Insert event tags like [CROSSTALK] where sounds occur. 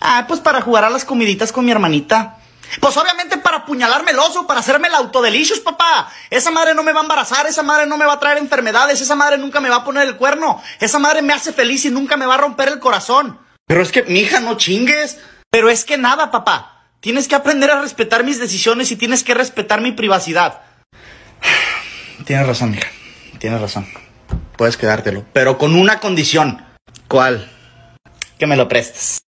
Ah, pues para jugar a las comiditas con mi hermanita. Pues obviamente para apuñalarme el oso, para hacerme el autodelicious, papá. Esa madre no me va a embarazar, esa madre no me va a traer enfermedades, esa madre nunca me va a poner el cuerno, esa madre me hace feliz y nunca me va a romper el corazón. Pero es que, mija, no chingues. Pero es que nada, papá. Tienes que aprender a respetar mis decisiones y tienes que respetar mi privacidad. [SIGHS] Tienes razón, mija. Tienes razón. Puedes quedártelo, pero con una condición. ¿Cuál? Que me lo prestes.